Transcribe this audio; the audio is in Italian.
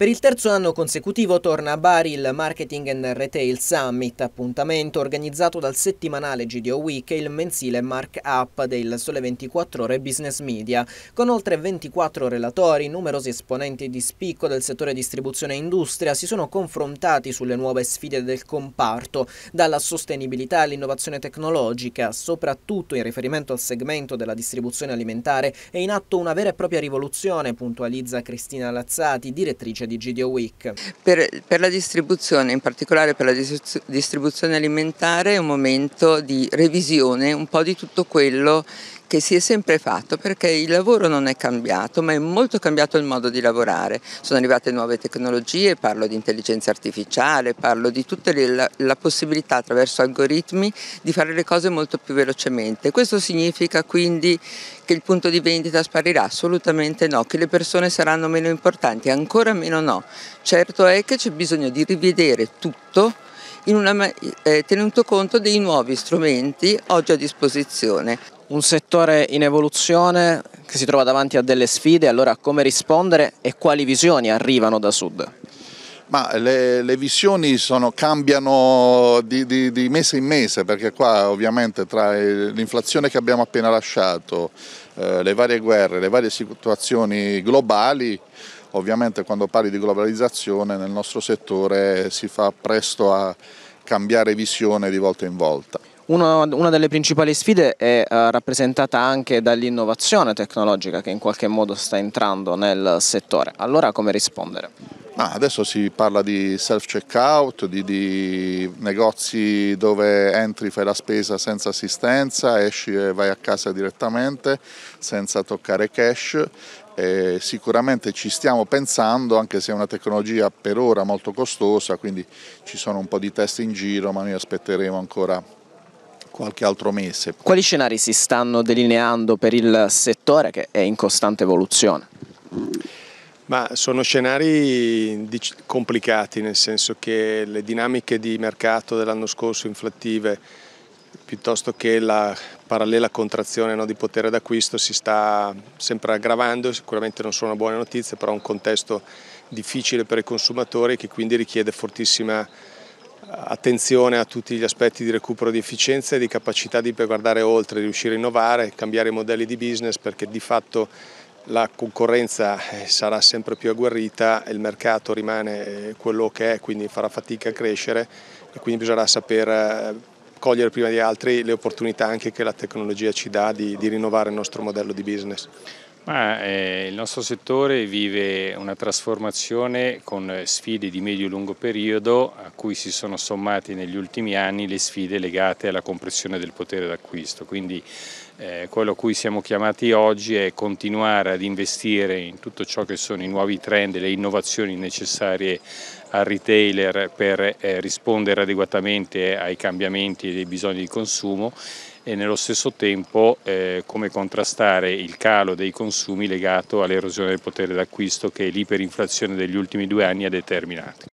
Per il terzo anno consecutivo torna a Bari il Marketing and Retail Summit, appuntamento organizzato dal settimanale GDO Week e il mensile Mark Up del Sole 24 Ore Business Media, con oltre 24 relatori, numerosi esponenti di spicco del settore distribuzione e industria si sono confrontati sulle nuove sfide del comparto, dalla sostenibilità all'innovazione tecnologica, soprattutto in riferimento al segmento della distribuzione alimentare è in atto una vera e propria rivoluzione, puntualizza Cristina Lazzati, direttrice di GDO Week. Per, per la distribuzione, in particolare per la distribuzione alimentare, è un momento di revisione un po' di tutto quello che si è sempre fatto perché il lavoro non è cambiato, ma è molto cambiato il modo di lavorare. Sono arrivate nuove tecnologie, parlo di intelligenza artificiale, parlo di tutta la, la possibilità attraverso algoritmi di fare le cose molto più velocemente. Questo significa quindi che il punto di vendita sparirà? Assolutamente no, che le persone saranno meno importanti, ancora meno no. Certo è che c'è bisogno di rivedere tutto una, eh, tenuto conto dei nuovi strumenti oggi a disposizione. Un settore in evoluzione che si trova davanti a delle sfide, allora come rispondere e quali visioni arrivano da Sud? Ma le, le visioni sono, cambiano di, di, di, mese in mese perché qua ovviamente tra l'inflazione che abbiamo appena lasciato, eh, le varie guerre, le varie situazioni globali, Ovviamente quando parli di globalizzazione nel nostro settore si fa presto a cambiare visione di volta in volta. Una, una, delle principali sfide è uh, rappresentata anche dall'innovazione tecnologica che in qualche modo sta entrando nel settore. Allora come rispondere? Ma ah, adesso si parla di self-checkout, di, di, negozi dove entri, fai la spesa senza assistenza, esci e vai a casa direttamente senza toccare cash. E sicuramente ci stiamo pensando, anche se è una tecnologia per ora molto costosa, quindi ci sono un po' di test in giro, ma noi aspetteremo ancora qualche altro mese. Quali scenari si stanno delineando per il settore che è in costante evoluzione? Ma sono scenari complicati, nel senso che le dinamiche di mercato dell'anno scorso inflattive piuttosto che la parallela contrazione no, di potere d'acquisto si sta sempre aggravando, sicuramente non sono buone notizie, però è un contesto difficile per i consumatori che quindi richiede fortissima attenzione a tutti gli aspetti di recupero di efficienza e di capacità di guardare oltre, di riuscire a innovare, cambiare i modelli di business perché di fatto la concorrenza eh, sarà sempre più agguerrita, il mercato rimane eh, quello che è, quindi farà fatica a crescere e quindi bisognerà saper eh, cogliere prima di altri le opportunità anche che la tecnologia ci dà di, di rinnovare il nostro modello di business. Ma, eh, il nostro settore vive una trasformazione con eh, sfide di medio-lungo e periodo a cui si sono sommate negli ultimi anni le sfide legate alla compressione del potere d'acquisto, quindi eh, quello a cui siamo chiamati oggi è continuare ad investire in tutto ciò che sono i nuovi trend e le innovazioni necessarie al retailer per eh, rispondere adeguatamente ai cambiamenti dei bisogni di consumo e nello stesso tempo eh, come contrastare il calo dei consumi legato all'erosione del potere d'acquisto che l'iperinflazione degli ultimi due anni ha determinato.